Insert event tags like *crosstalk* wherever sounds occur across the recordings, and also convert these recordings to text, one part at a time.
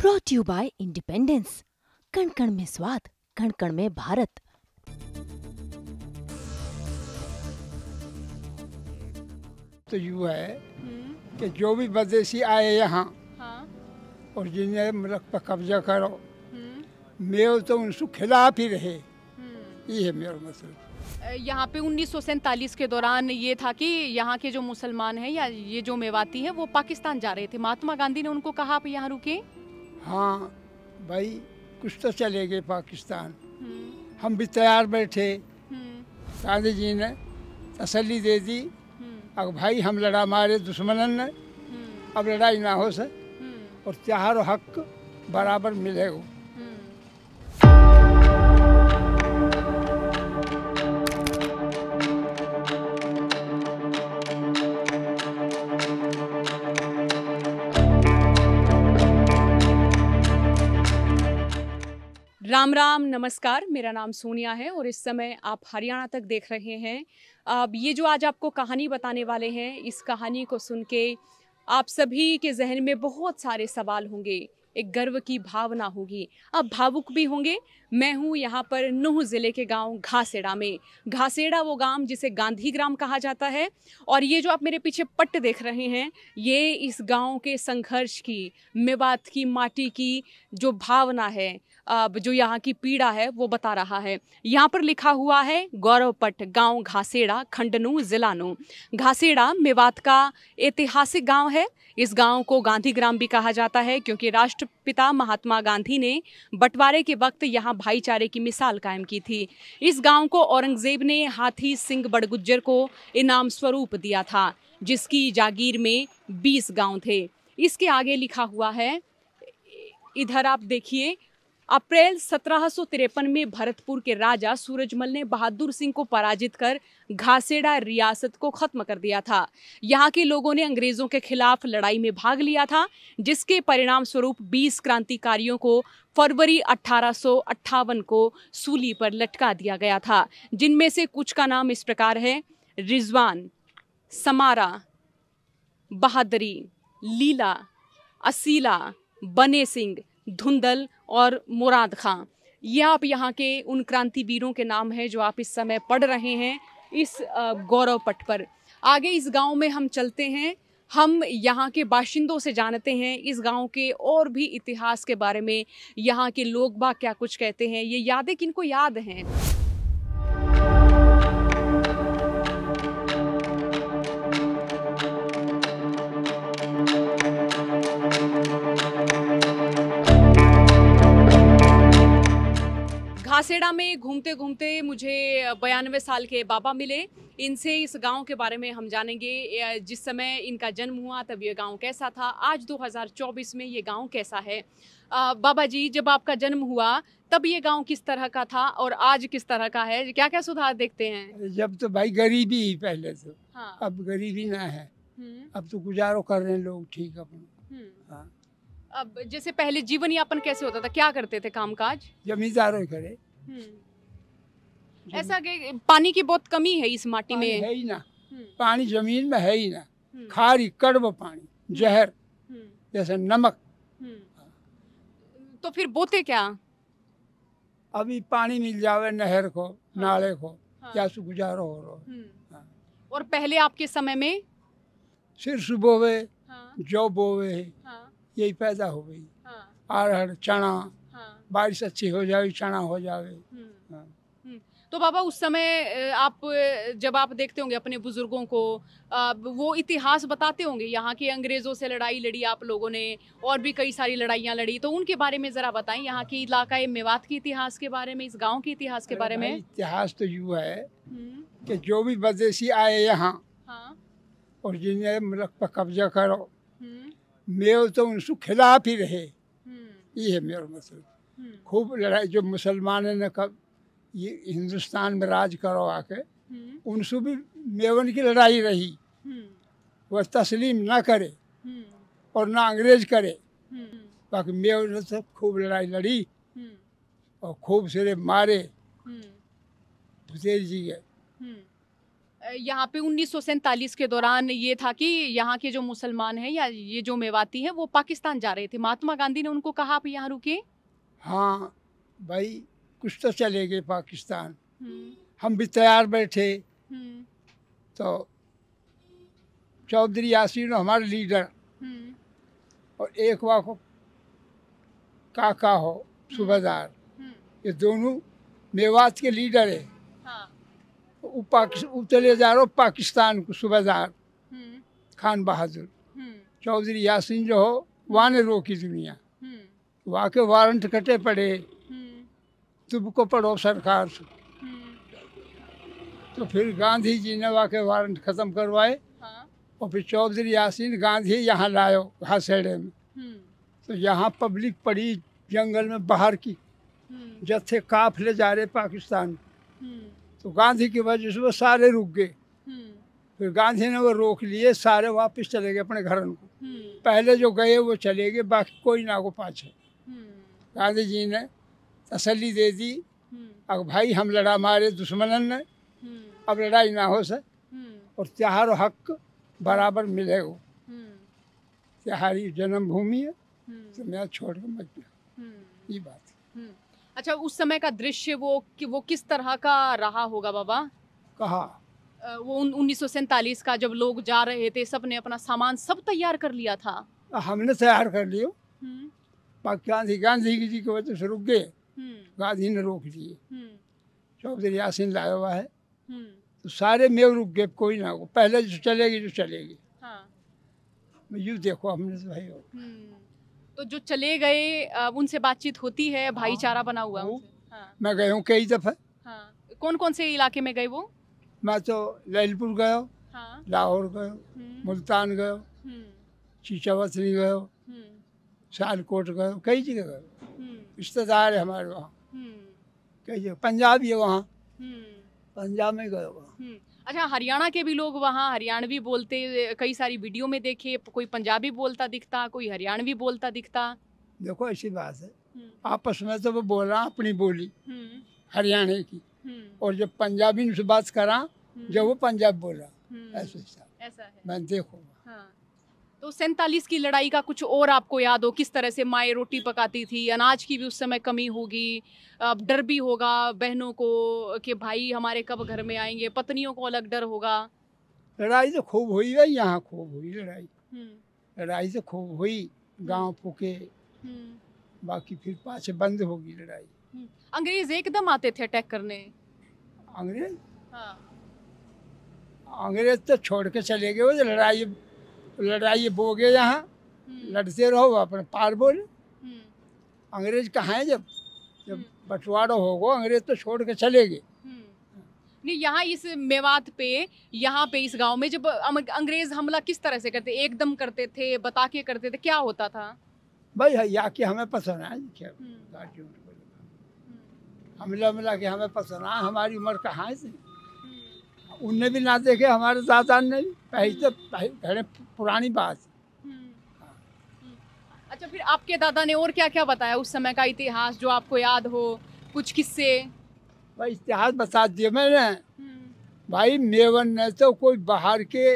Brought you bye independence कण कण में स्वाद कण कण में भारत तो यू है कि जो भी विदेशी आए यहाँ हाँ? और जिन्हें मुल्क पर कब्जा करो हम्म। मेव तो उनसे खिलाफ ही रहे हम्म। ये है मेरा मतलब यहाँ पे उन्नीस के दौरान ये था कि यहाँ के जो मुसलमान हैं या ये जो मेवाती हैं वो पाकिस्तान जा रहे थे महात्मा गांधी ने उनको कहा आप यहाँ रुके हाँ भाई कुछ तो चले गए पाकिस्तान हम भी तैयार बैठे गांधी जी ने तसली दे दी अब भाई हम लड़ा मारे दुश्मनन ने अब लड़ाई ना हो सके और चारों हक बराबर मिलेगा राम राम नमस्कार मेरा नाम सोनिया है और इस समय आप हरियाणा तक देख रहे हैं अब ये जो आज आपको कहानी बताने वाले हैं इस कहानी को सुन के आप सभी के जहन में बहुत सारे सवाल होंगे एक गर्व की भावना होगी आप भावुक भी होंगे मैं हूँ यहाँ पर नूह ज़िले के गांव घासेड़ा में घासेड़ा वो गांव जिसे गांधी ग्राम कहा जाता है और ये जो आप मेरे पीछे पट्ट देख रहे हैं ये इस गांव के संघर्ष की मेवात की माटी की जो भावना है अब जो यहाँ की पीड़ा है वो बता रहा है यहाँ पर लिखा हुआ है गौरवपट गांव घासेड़ा खंडनू जिला नू घासेड़ा मेवात का ऐतिहासिक गांव है इस गांव को गांधी ग्राम भी कहा जाता है क्योंकि राष्ट्र पिता महात्मा गांधी ने बंटवारे के वक्त यहाँ भाईचारे की मिसाल कायम की थी इस गांव को औरंगजेब ने हाथी सिंह बड़गुज्जर को इनाम स्वरूप दिया था जिसकी जागीर में 20 गांव थे इसके आगे लिखा हुआ है इधर आप देखिए अप्रैल सत्रह में भरतपुर के राजा सूरजमल ने बहादुर सिंह को पराजित कर घासेड़ा रियासत को खत्म कर दिया था यहाँ के लोगों ने अंग्रेजों के खिलाफ लड़ाई में भाग लिया था जिसके परिणाम स्वरूप 20 क्रांतिकारियों को फरवरी अठारह को सूली पर लटका दिया गया था जिनमें से कुछ का नाम इस प्रकार है रिजवान समारा बहादरी लीला असीला बने सिंह धुंधल और मुराद खां ये आप यहाँ के उन क्रांति वीरों के नाम हैं जो आप इस समय पढ़ रहे हैं इस गौरव पट पर आगे इस गांव में हम चलते हैं हम यहाँ के बाशिंदों से जानते हैं इस गांव के और भी इतिहास के बारे में यहाँ के लोग बा क्या कुछ कहते हैं ये यादें किनको याद हैं बसेड़ा में घूमते घूमते मुझे बयानवे साल के बाबा मिले इनसे इस गांव के बारे में हम जानेंगे जिस समय इनका जन्म हुआ तब ये गांव कैसा था आज 2024 में ये गांव कैसा है आ, बाबा जी जब आपका जन्म हुआ तब ये गांव किस तरह का था और आज किस तरह का है क्या क्या सुधार देखते हैं जब तो भाई गरीबी ही पहले तो हाँ। अब गरीबी ना है हम्म। अब तो गुजारो कर रहे हैं लोग ठीक अपन हम्म। हाँ। अब जैसे पहले जीवन यापन कैसे होता था क्या करते थे काम काज जमींदारों करे हम्म। ऐसा कि पानी की बहुत कमी है इस माटी में है ही ना हम्म। पानी जमीन में है ही ना हम्म। खारी कड़व पानी जहर जैसे नमक तो फिर बोते क्या अभी पानी मिल जावे नहर को हाँ, नाले को हाँ, या गुजारो हो रो हाँ। और पहले आपके समय में सिर्फ बोवे हाँ, जो बोवे हाँ, यही पैदा हो गई हाँ, अरहर चना हाँ। बारिश अच्छी हो जाए चना हो जाए हम्म। हाँ। हम्म। तो बाबा उस समय आप जब आप देखते होंगे अपने बुजुर्गों को वो इतिहास बताते होंगे यहाँ की अंग्रेज़ों से लड़ाई लड़ी आप लोगों ने और भी कई सारी लड़ाइयाँ लड़ी तो उनके बारे में ज़रा बताएं यहाँ की इलाका मेवात के इतिहास के बारे में इस गांव के इतिहास के बारे में इतिहास तो यू है हम्म। कि जो भी विदेशी आए यहाँ हाँ। और जिन्हें मुल्क पर कब्जा करो मेव तो उनके खिलाफ ही रहे ये है मेरा मतलब हम्म। खूब लड़ाई जो मुसलमान ने कब ये हिंदुस्तान में राज करो आके हम्म। उनसे भी मेवन की लड़ाई रही हम्म। वह तस्लीम ना करे और ना अंग्रेज करे बाकी मेवन से खूब लड़ाई लड़ी और खूब सिरे मारे भुतेज जी के यहाँ पे उन्नीस के दौरान ये था कि यहाँ के जो मुसलमान हैं या ये जो मेवाती हैं वो पाकिस्तान जा रहे थे महात्मा गांधी ने उनको कहा आप यहाँ रुके हाँ भाई कुछ तो चले गए पाकिस्तान हम्म। हम भी तैयार बैठे हम्म। तो चौधरी यासिन हमारे लीडर हम्म। और एक वाको काका हो सूबेदार ये दोनों मेवात के लीडर है हाँ। वो हाँ। चले जा रहे हो पाकिस्तान को सूबेदार खान बहादुर चौधरी यासीन जो हो वहाँ ने रोकी दुनिया वहाँ के वारंट कटे पड़े हम्म। तुमको पढ़ो सरकार हम्म। तो फिर गांधी जी ने वहाँ के वारंट ख़त्म करवाए हाँ। और फिर चौधरी यासीन गांधी यहाँ लायो हाशेड़े में हम्म। तो यहाँ पब्लिक पड़ी जंगल में बाहर की जत्थे काफले जा रहे पाकिस्तान तो गांधी की वजह से वो सारे रुक गए फिर गांधी ने वो रोक लिए सारे वापस चले गए अपने घरों को पहले जो गए वो चले गए बाकी कोई ना को पाछे गांधी जी ने तसली दे दी हम्म। अब भाई हम लड़ा मारे दुश्मनन ने हम्म। अब लड़ाई ना हो से हम्म। और त्यौहार हक बराबर मिलेगा तिहारी जन्मभूमि है तो मैं छोड़ के मत ये बात अच्छा उस समय का दृश्य वो कि वो किस तरह का रहा होगा बाबा कहा वो उन्नीस का जब लोग जा रहे थे सबने अपना सामान सब तैयार कर लिया था हमने तैयार कर लियो पाकिस्तान से गांधी जी की वजह से रुक गए हम्म। गांधी ने रोक दिए हम्म। चौधरी यासिन लाया हुआ है हम्म। तो सारे मेव रुक गए कोई ना हो पहले जो चलेगी जो चलेगी हाँ। यू देखो हमने तो भाई तो जो चले गए उनसे बातचीत होती है हाँ। भाईचारा बना हुआ हाँ। मैं गया हूँ कई दफ़ा हाँ। कौन कौन से इलाके में गए वो मैं तो ललपुर गयो हाँ। लाहौर गयो मुल्तान गयो चीचावतनी गयो सालकोट गए कई जगह गए हम्म। रिश्तेदार है हमारे वहाँ हम्म। कई जगह पंजाब ही है वहाँ हम्म। पंजाब में गए वहाँ अच्छा हरियाणा के भी लोग वहाँ हरियाणवी बोलते कई सारी वीडियो में देखे कोई पंजाबी बोलता दिखता कोई हरियाणवी बोलता दिखता देखो ऐसी बात है आपस में तो वो रहा अपनी बोली हरियाणा की और जब पंजाबी से बात करा जब वो पंजाब बोला ऐसे ऐसा है मैं देखो तो सैंतालीस की लड़ाई का कुछ और आपको याद हो किस तरह से माए रोटी पकाती थी अनाज की भी उस समय कमी होगी अब डर भी होगा बहनों को कि भाई हमारे कब घर में आएंगे पत्नियों को अलग डर होगा लड़ाई तो खूब हुई है यहाँ खूब हुई लड़ाई हम्म। लड़ाई तो खूब हुई हम्म। गांव फूके हम्म। बाकी फिर पाछे बंद होगी लड़ाई अंग्रेज एकदम आते थे अटैक करने अंग्रेज हाँ। अंग्रेज तो छोड़ के चले गए तो लड़ाई लड़ाई बोगे यहाँ हम्म। लड़ते रहो अपने पार बोले हम्म। अंग्रेज कहाँ है जब जब हम्म। बंटवारा होगा अंग्रेज तो छोड़ के चले गए नहीं यहाँ इस मेवात पे यहाँ पे इस गांव में जब अंग्रेज हमला किस तरह से करते एकदम करते थे बता के करते थे क्या होता था भाई यहाँ की हमें पसंद आए क्या हमला हमला के हमें पसंद आ हमारी उम्र कहाँ है उनने भी ना देखे हमारे दादा ने पहले तो पहले पुरानी बात हम्म, हम्म। अच्छा फिर आपके दादा ने और क्या क्या बताया उस समय का इतिहास जो आपको याद हो कुछ किस्से भाई इतिहास बता दिया मैंने हम्म। भाई मेवन ने तो कोई बाहर के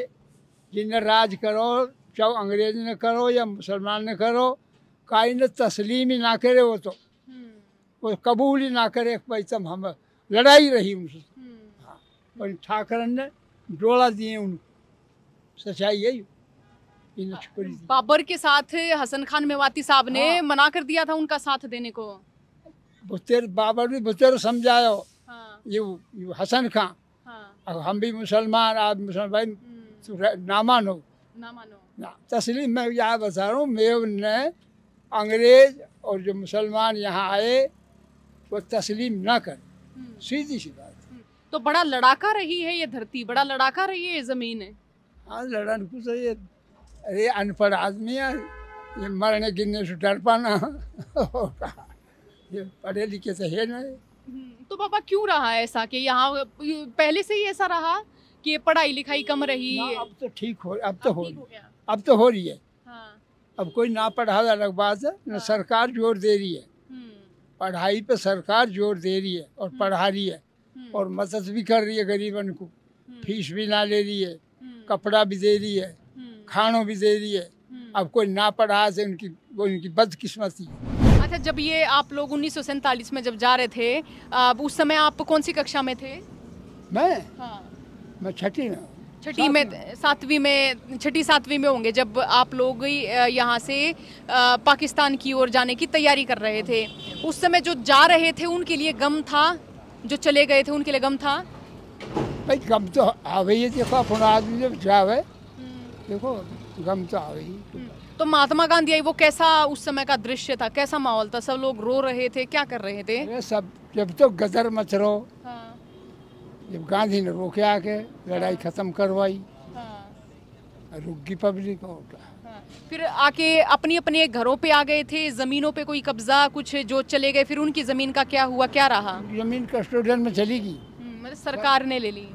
जिन्हें राज करो चाहे अंग्रेज ने करो या मुसलमान ने करो काई ने तस्लीम ही ना करे वो तो वो कबूल ही ना करे भाई पैसा हम लड़ाई रही उनसे और ठाकर ने डोला दिए उनको सच्चाई यही बाबर के साथ हसन खान मेवाती साहब ने हाँ। मना कर दिया था उनका साथ देने को बुतेर बाबर भी बुतेर समझाओ हाँ। ये, ये हसन खान हाँ। हम भी मुसलमान आप मुसलमान भाई हम्म। ना मानो ना मानो ना तस्लीम मैं यहाँ बता रहा हूँ मेव ने अंग्रेज और जो मुसलमान यहाँ आए वो तस्लीम ना कर हम्म। सीधी सी बात तो बड़ा लड़ाका रही है ये धरती बड़ा लड़ाका रही है ये ज़मीन है हाँ लड़न कुछ ये अरे अनपढ़ आदमी है ये मरने गिरने से डर पाना ये पढ़े लिखे से है नहीं हम्म, तो पापा क्यों रहा ऐसा कि यहाँ पहले से ही ऐसा रहा कि पढ़ाई लिखाई कम रही है अब तो ठीक हो अब तो हो रही अब तो हो रही है हाँ। अब कोई ना पढ़ा अलग बात है ना हाँ। सरकार जोर दे रही है हम्म। पढ़ाई पे सरकार जोर दे रही है और हम्म। पढ़ा रही है हम्म। और मदद भी कर रही है गरीबन को हम्म। फीस भी ना ले रही है हम्म। कपड़ा भी दे रही है खानो भी दे रही है अब कोई ना पढ़ा से उनकी वो उनकी बदकिस्मती अच्छा जब ये आप लोग उन्नीस में जब जा रहे थे अब उस समय आप कौन सी कक्षा में थे मैं हाँ। मैं छठी में छठी में सातवीं में छठी सातवीं में होंगे जब आप लोग यहाँ से पाकिस्तान की ओर जाने की तैयारी कर रहे थे उस समय जो जा रहे थे उनके लिए गम था जो चले गए थे उनके लिए गम था भाई गम तो आवे देखो अपना आदमी जब जावे हम्म। देखो गम तो आवे हम्म। तो महात्मा गांधी आई वो कैसा उस समय का दृश्य था कैसा माहौल था सब लोग रो रहे थे क्या कर रहे थे सब जब तो गजर मच रो हाँ। जब गांधी ने रोके आके लड़ाई हाँ। खत्म करवाई हाँ। रुक गई पब्लिक और फिर आके अपने अपने घरों पे आ गए थे ज़मीनों पे कोई कब्जा कुछ जो चले गए फिर उनकी ज़मीन का क्या हुआ क्या रहा ज़मीन कस्टोडियन में चली गई हम्म, मतलब सरकार ने ले ली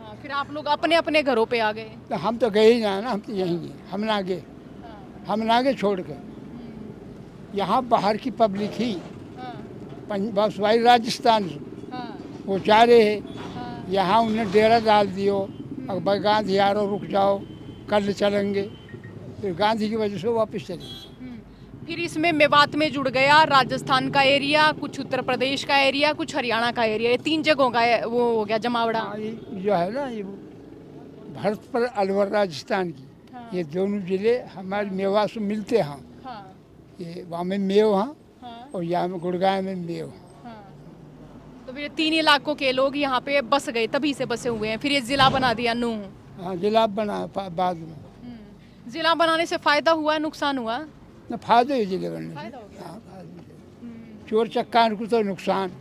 हाँ, फिर आप लोग अपने अपने घरों पे आ गए तो हम तो गए ही ना हम तो यहीं गए हम ना गए हाँ। हम ना गए छोड़ कर हम्म। यहाँ बाहर की पब्लिक हाँ। ही पंजाब राजस्थान हाँ। वो जा रहे है यहाँ उन्हें डेरा डाल दियो हम्म। अकबर गांधी आरो रुक जाओ कल चलेंगे फिर तो गांधी की वजह से वापस चले हम्म। फिर इसमें मेवात में जुड़ गया राजस्थान का एरिया कुछ उत्तर प्रदेश का एरिया कुछ हरियाणा का एरिया ये तीन जगहों का वो हो गया जमावड़ा जो हाँ, है ना ये भारत पर अलवर राजस्थान की हाँ। ये दोनों जिले हमारे मेवा से मिलते हैं हाँ। ये वहाँ में मेव हाँ, और यहाँ में गुड़गांव में मेव हाँ तो फिर तीन इलाकों के लोग यहाँ पे बस गए तभी से बसे हुए हैं फिर ये जिला बना दिया नूह हाँ जिला बना बाद में जिला बनाने से फ़ायदा हुआ नुकसान हुआ ना फायदा ही जिले बनने हाँ, हम्म। चोर चक्का तो नुकसान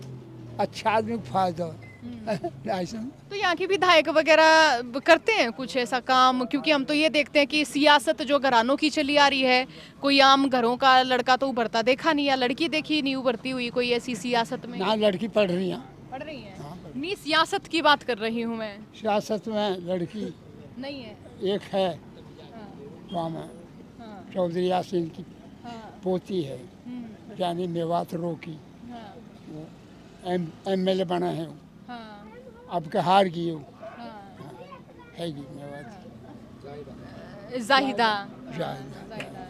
अच्छा आदमी फायदा हम्म। *laughs* तो यहाँ के विधायक वगैरह करते हैं कुछ ऐसा काम क्योंकि हम तो ये देखते हैं कि सियासत जो घरानों की चली आ रही है कोई आम घरों का लड़का तो उभरता देखा नहीं या लड़की देखी नहीं उभरती हुई कोई ऐसी सियासत में ना लड़की पढ़ रही है पढ़ रही है हाँ, नहीं सियासत की बात कर रही हूँ मैं सियासत में लड़की नहीं है एक है मामा हाँ। चौधरी यासीन की हाँ। पोती है हम्म। यानी मेवात रोकी हाँ। एम एल ए बना है अब के हार गई है मेवात जाहिदा जाहिदा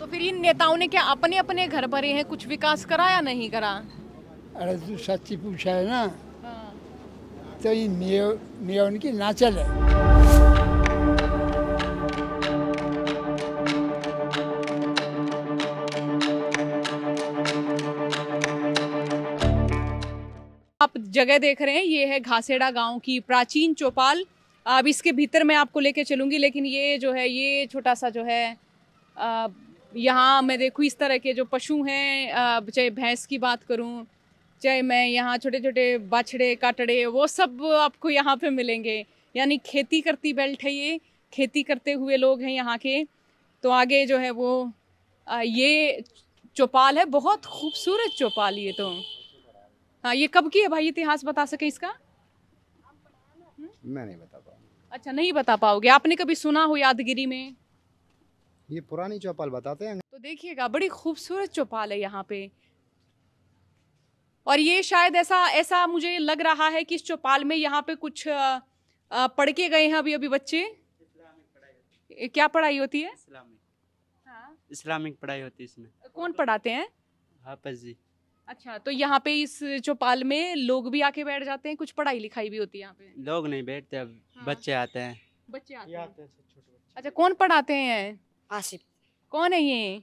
तो फिर इन नेताओं ने क्या अपने अपने घर भरे हैं कुछ विकास करा या नहीं करा अरे तू सच्ची पूछा है ना तो ये नियो, नियो की ना चले जगह देख रहे हैं ये है घासेड़ा गांव की प्राचीन चौपाल अब इसके भीतर मैं आपको लेके चलूंगी लेकिन ये जो है ये छोटा सा जो है यहाँ मैं देखूँ इस तरह के जो पशु हैं चाहे भैंस की बात करूँ चाहे मैं यहाँ छोटे छोटे बाछड़े काटड़े वो सब आपको यहाँ पर मिलेंगे यानी खेती करती बेल्ट है ये खेती करते हुए लोग हैं यहाँ के तो आगे जो है वो ये चौपाल है बहुत खूबसूरत चौपाल ये तो हाँ ये कब की है भाई इतिहास बता सके इसका मैं नहीं बता पाऊंगा अच्छा नहीं बता पाओगे आपने कभी सुना हो यादगिरी में ये पुरानी चौपाल बताते हैं तो देखिएगा बड़ी खूबसूरत चौपाल है यहाँ पे और ये शायद ऐसा ऐसा मुझे लग रहा है कि इस चौपाल में यहाँ पे कुछ पढ़ के गए हैं अभी अभी बच्चे पढ़ाई क्या पढ़ाई होती है इस्लामिक हाँ? इस्लामिक पढ़ाई होती है इसमें कौन पढ़ाते हैं हाफिज जी अच्छा तो यहाँ पे इस चौपाल में लोग भी आके बैठ जाते हैं कुछ पढ़ाई लिखाई भी होती है यहाँ पे लोग नहीं बैठते हाँ। बच्चे आते हैं बच्चे आते हैं अच्छा कौन पढ़ाते हैं आसिफ कौन है ये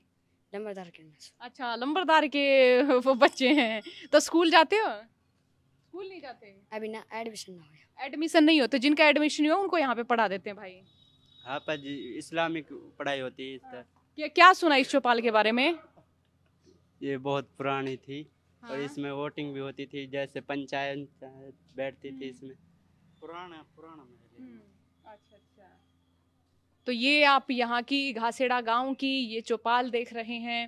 लंबरदार के अच्छा लंबरदार के *laughs* वो बच्चे हैं तो स्कूल जाते हो स्कूल नहीं जाते अभी ना एडमिशन ना हो एडमिशन नहीं हो तो जिनका एडमिशन हुआ उनको यहाँ पे पढ़ा देते हैं भाई हाँ पर इस्लामिक पढ़ाई होती है हाँ। क्या सुना इस चौपाल के बारे में ये बहुत पुरानी थी हाँ? और इसमें वोटिंग भी होती थी जैसे पंचायत बैठती थी हम्म। इसमें पुराना पुराना हम्म, अच्छा अच्छा तो ये आप यहाँ की घासेड़ा गांव की ये चौपाल देख रहे हैं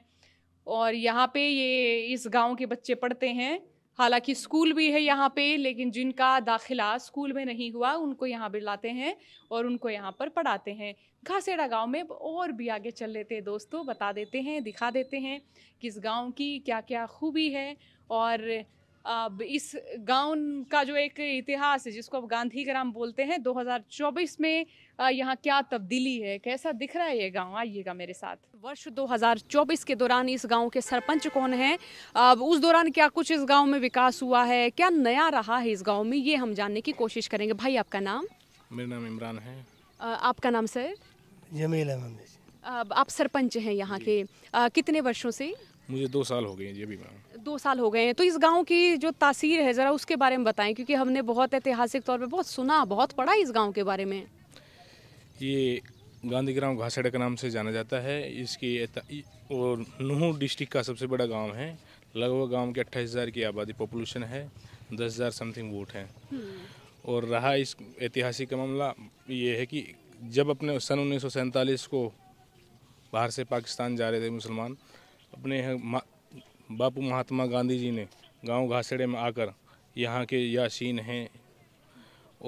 और यहाँ पे ये इस गांव के बच्चे पढ़ते हैं हालांकि स्कूल भी है यहाँ पे लेकिन जिनका दाखिला स्कूल में नहीं हुआ उनको यहाँ बिलाते हैं और उनको यहाँ पर पढ़ाते हैं घासेड़ा गांव में और भी आगे चल लेते हैं दोस्तों बता देते हैं दिखा देते हैं किस गांव की क्या क्या खूबी है और इस गांव का जो एक इतिहास है जिसको अब गांधी ग्राम बोलते हैं 2024 में यहाँ क्या तब्दीली है कैसा दिख रहा है ये गांव आइएगा मेरे साथ वर्ष 2024 के दौरान इस गांव के सरपंच कौन हैं अब उस दौरान क्या कुछ इस गांव में विकास हुआ है क्या नया रहा है इस गांव में ये हम जानने की कोशिश करेंगे भाई आपका नाम मेरा नाम इमरान है आपका नाम सर जमील अहमद आप सरपंच हैं यहाँ के कितने वर्षों से मुझे दो साल हो गए जी भी मैम दो साल हो गए हैं तो इस गांव की जो तासीर है ज़रा उसके बारे में बताएं क्योंकि हमने बहुत ऐतिहासिक तौर पे बहुत सुना बहुत पढ़ा इस गांव के बारे में ये गांधी ग्राम घासड़ के नाम से जाना जाता है इसकी और नूह डिस्ट्रिक्ट का सबसे बड़ा गाँव है लगभग गाँव के अट्ठाईस हज़ार की आबादी पॉपुलेशन है दस हज़ार समथिंग वोट हैं हम्म। और रहा इस ऐतिहासिक का मामला ये है कि जब अपने सन उन्नीस को बाहर से पाकिस्तान जा रहे थे मुसलमान अपने बापू महात्मा गांधी जी ने गांव घासड़े में आकर यहाँ के यासीन हैं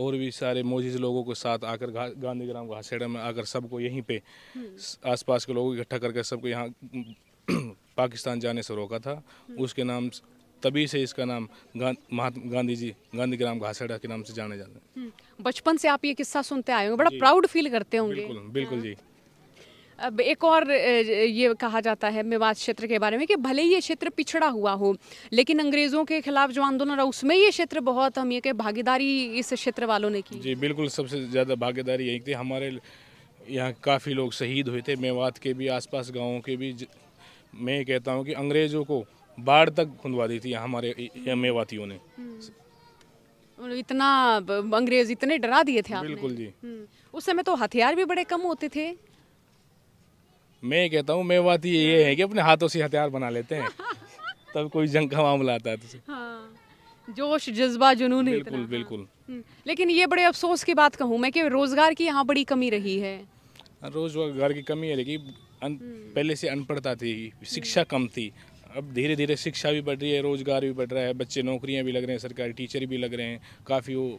और भी सारे मोजिज लोगों के साथ आकर गांधी ग्राम घासड़े में आकर सबको यहीं पे हम्म। आसपास के लोगों को इकट्ठा करके सबको यहाँ *clears throat* पाकिस्तान जाने से रोका था हम्म। उसके नाम तभी से इसका नाम महात्मा गांधी जी गांधी ग्राम घासेड़ा के नाम से जाने जाते हैं हम्म। बचपन से आप ये किस्सा सुनते आए होंगे बड़ा प्राउड फील करते होंगे बिल्कुल बिल्कुल जी हाँ। अब एक और ये कहा जाता है मेवात क्षेत्र के बारे में कि भले ही ये क्षेत्र पिछड़ा हुआ हो लेकिन अंग्रेज़ों के खिलाफ जो आंदोलन रहा उसमें ये क्षेत्र बहुत हम ये कि भागीदारी इस क्षेत्र वालों ने की जी बिल्कुल सबसे ज़्यादा भागीदारी यही थी हमारे यहाँ काफ़ी लोग शहीद हुए थे मेवात के भी आसपास गाँवों के भी मैं कहता हूँ कि अंग्रेज़ों को बाढ़ तक खुंदवा दी थी हमारे मेवातियों ने हम्म। इतना अंग्रेज इतने डरा दिए थे आपने बिल्कुल जी हम्म। उस समय तो हथियार भी बड़े कम होते थे मैं कहता हूँ बात ये है कि अपने हाथों से हथियार बना लेते हैं *laughs* तब कोई जंग का मामला आता है हाँ। जोश जज्बा जुनून बिल्कुल बिल्कुल हम्म, लेकिन ये बड़े अफसोस की बात कहूँ मैं कि रोजगार की यहाँ बड़ी कमी रही है हाँ, रोजगार की कमी है लेकिन हम्म। पहले से अनपढ़ता थी शिक्षा हम्म। कम थी अब धीरे धीरे शिक्षा भी बढ़ रही है रोजगार भी बढ़ रहा है बच्चे नौकरियां भी लग रहे हैं सरकारी टीचर भी लग रहे हैं काफ़ी वो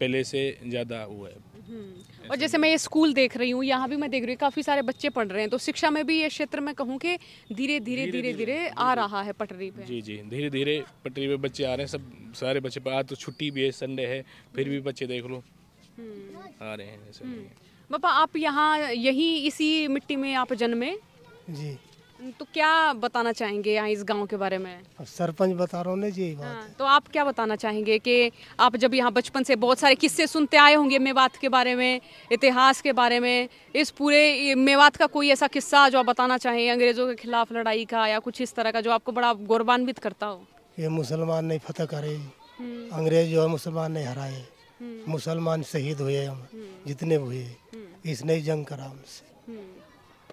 पहले से ज़्यादा हुआ है हम्म। और जैसे मैं ये स्कूल देख रही हूँ यहाँ भी मैं देख रही हूँ काफ़ी सारे बच्चे पढ़ रहे हैं तो शिक्षा में भी ये क्षेत्र में कहूँ कि धीरे धीरे धीरे धीरे आ रहा है पटरी पे जी जी धीरे धीरे पटरी पे बच्चे आ रहे हैं सब सारे बच्चे आज तो छुट्टी भी है संडे है फिर भी बच्चे देख लो हम्म। आ रहे हैं पापा हम्म। आप यहाँ यही इसी मिट्टी में आप जन्मे जी तो क्या बताना चाहेंगे यहाँ इस गांव के बारे में सरपंच बता रहा हूँ जी बात हाँ, तो आप क्या बताना चाहेंगे कि आप जब यहाँ बचपन से बहुत सारे किस्से सुनते आए होंगे मेवात के बारे में इतिहास के बारे में इस पूरे मेवात का कोई ऐसा किस्सा जो आप बताना चाहें अंग्रेजों के खिलाफ लड़ाई का या कुछ इस तरह का जो आपको बड़ा गौरवान्वित करता हो ये मुसलमान नहीं फतेह करे हम्म। अंग्रेज जो है मुसलमान नहीं हराए हम्म। मुसलमान शहीद हुए हम हम्म। जितने हुए इसने जंग करा हमसे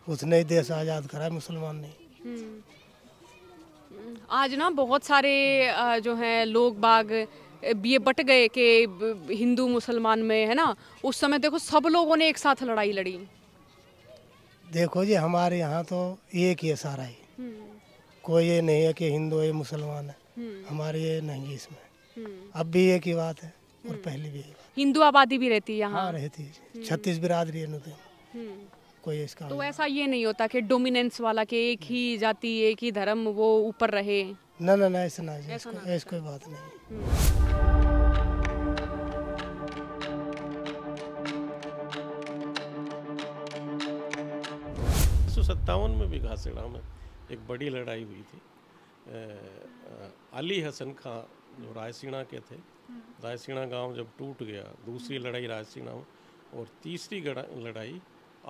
उसने ही देश आज़ाद करा मुसलमान ने हम्म। आज ना बहुत सारे जो है लोग बाग ये बट गए कि हिंदू मुसलमान में है ना उस समय देखो सब लोगों ने एक साथ लड़ाई लड़ी देखो जी हमारे यहाँ तो एक ही है सारा हम्म। ही कोई ये नहीं है कि हिंदू है मुसलमान है हम्म। हमारे ये नहीं इसमें अब भी एक ही बात है और पहले भी हिंदू आबादी भी रहती है यहाँ हाँ रहती है छत्तीस बिरादरी है कोई इसका तो ऐसा ये नहीं होता कि डोमिनेंस वाला कि एक ही जाति एक ही धर्म वो ऊपर रहे ना ना ना ऐसा ना ऐसा ऐसी कोई बात नहीं सत्तावन में भी घासीड़ा में एक बड़ी लड़ाई हुई थी अली हसन खां जो रायसीना के थे रायसीना गांव जब टूट गया दूसरी लड़ाई रायसीना और तीसरी लड़ाई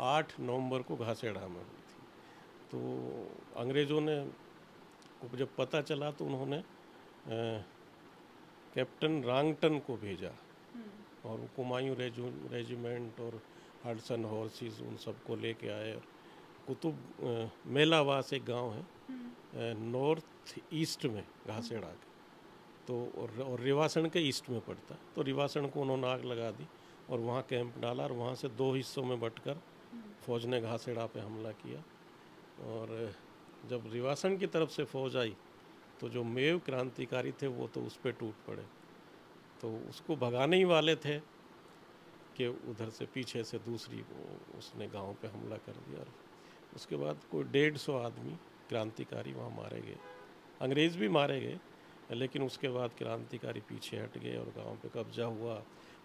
आठ नवंबर को घासेड़ा में हुई थी तो अंग्रेज़ों ने को जब पता चला तो उन्होंने कैप्टन रांगटन को भेजा हम्म। और वो कुमायूं रेजिमेंट और हडसन हॉर्सेस उन सबको लेके आए और कुतुब मेलावास एक गांव है हम्म। नॉर्थ ईस्ट में घासेड़ा के तो और, और रिवासन के ईस्ट में पड़ता तो रिवासन को उन्होंने आग लगा दी और वहाँ कैंप डाला और वहाँ से दो हिस्सों में बटकर फौज ने घासेड़ा पे हमला किया और जब रिवासन की तरफ से फौज आई तो जो मेव क्रांतिकारी थे वो तो उस पर टूट पड़े तो उसको भगाने ही वाले थे कि उधर से पीछे से दूसरी उसने गांव पे हमला कर दिया और उसके बाद कोई डेढ़ सौ आदमी क्रांतिकारी वहाँ मारे गए अंग्रेज़ भी मारे गए लेकिन उसके बाद क्रांतिकारी पीछे हट गए और गांव पे कब्जा हुआ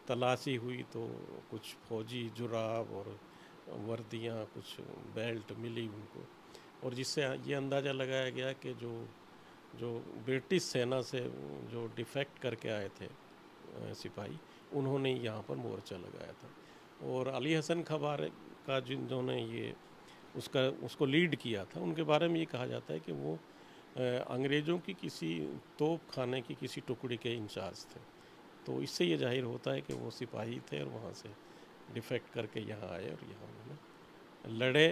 तलाशी हुई तो कुछ फौजी जुराब और वर्दियाँ कुछ बेल्ट मिली उनको और जिससे ये अंदाज़ा लगाया गया कि जो जो ब्रिटिश सेना से जो डिफेक्ट करके आए थे सिपाही उन्होंने यहाँ पर मोर्चा लगाया था और अली हसन खबार का जिन्होंने ये उसका उसको लीड किया था उनके बारे में ये कहा जाता है कि वो अंग्रेज़ों की किसी तोप खाने की किसी टुकड़ी के इंचार्ज थे तो इससे ये जाहिर होता है कि वो सिपाही थे और वहाँ से डिफेक्ट करके यहाँ आए और यहाँ उन्होंने लड़े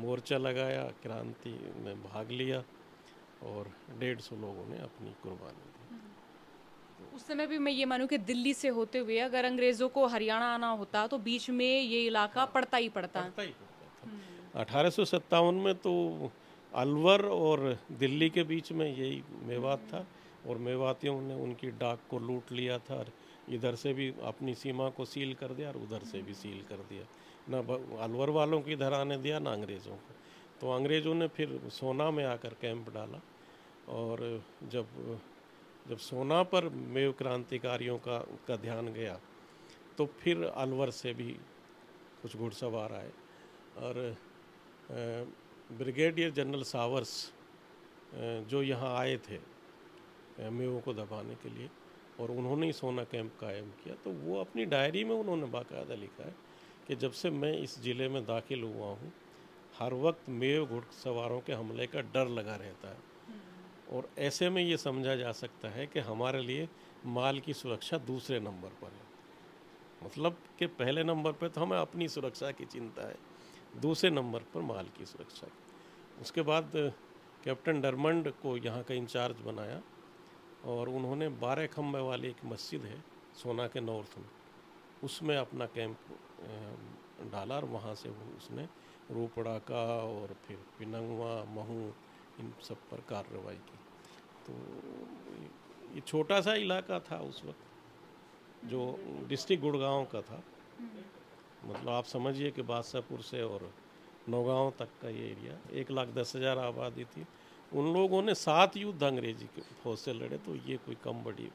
मोर्चा लगाया क्रांति में भाग लिया और डेढ़ सौ लोगों ने अपनी कुर्बानी दी हम्म। तो उस समय भी मैं ये मानूँ कि दिल्ली से होते हुए अगर अंग्रेज़ों को हरियाणा आना होता तो बीच में ये इलाका हाँ, पड़ता ही पड़ता पड़ता ही पड़ता हम्म। अठारह में तो अलवर और दिल्ली के बीच में यही मेवात हम्म। था और मेवातियों ने उनकी डाक को लूट लिया था और इधर से भी अपनी सीमा को सील कर दिया और उधर से भी सील कर दिया ना अलवर वालों को इधर आने दिया ना अंग्रेज़ों को तो अंग्रेज़ों ने फिर सोना में आकर कैंप डाला और जब जब सोना पर मेव क्रांतिकारियों का का ध्यान गया तो फिर अलवर से भी कुछ घुड़सवार आए और ब्रिगेडियर जनरल सावर्स जो यहाँ आए थे मेवों को दबाने के लिए और उन्होंने ही सोना कैंप कायम किया तो वो अपनी डायरी में उन्होंने बाकायदा लिखा है कि जब से मैं इस ज़िले में दाखिल हुआ हूँ हर वक्त मेव घुड़सवारों के हमले का डर लगा रहता है और ऐसे में ये समझा जा सकता है कि हमारे लिए माल की सुरक्षा दूसरे नंबर पर है मतलब कि पहले नंबर पर तो हमें अपनी सुरक्षा की चिंता है दूसरे नंबर पर माल की सुरक्षा की उसके बाद कैप्टन डरमंड को यहाँ का इंचार्ज बनाया और उन्होंने बारह खम्बे वाली एक मस्जिद है सोना के नॉर्थ में उसमें अपना कैंप डाला और वहाँ से उसने रोपड़ा का और फिर पिनंगवा महू इन सब पर कार्रवाई की तो ये छोटा सा इलाका था उस वक्त जो डिस्ट्रिक्ट गुड़गांव का था मतलब आप समझिए कि बादशाहपुर से और नौगांव तक का ये एरिया एक लाख दस हज़ार आबादी थी उन लोगों ने सात युद्ध अंग्रेजी के फौज से लड़े तो ये कोई कम बड़ी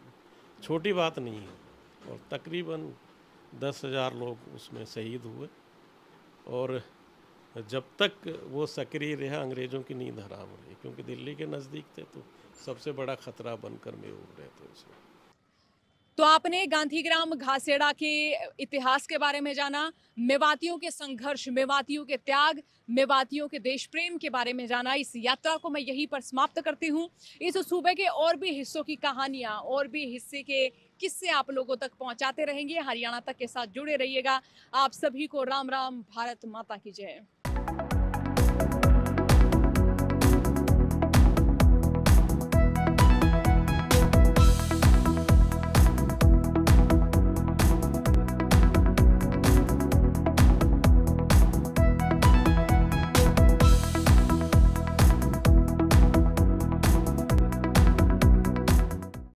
छोटी बात नहीं है और तकरीबन दस हज़ार लोग उसमें शहीद हुए और जब तक वो सक्रिय रहा अंग्रेज़ों की नींद हराम रही क्योंकि दिल्ली के नज़दीक थे तो सबसे बड़ा ख़तरा बनकर में उड़ रहे थे उसमें तो आपने गांधीग्राम घासेड़ा के इतिहास के बारे में जाना मेवातियों के संघर्ष मेवातियों के त्याग मेवातियों के देश प्रेम के बारे में जाना इस यात्रा को मैं यहीं पर समाप्त करती हूँ इस सूबे के और भी हिस्सों की कहानियाँ और भी हिस्से के किससे आप लोगों तक पहुँचाते रहेंगे हरियाणा तक के साथ जुड़े रहिएगा आप सभी को राम राम भारत माता की जय